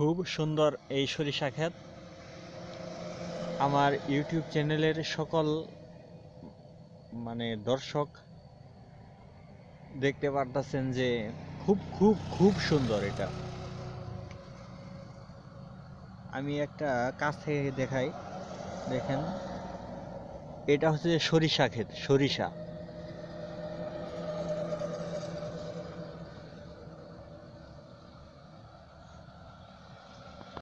খুব সুন্দর এই সরিষা ক্ষেত আমার ইউটিউব চ্যানেলের সকল মানে দর্শক দেখতে পারতেছেন যে খুব খুব খুব সুন্দর এটা আমি একটা কাছ থেকে দেখাই দেখেন এটা হচ্ছে সরিষা ক্ষেত সরিষা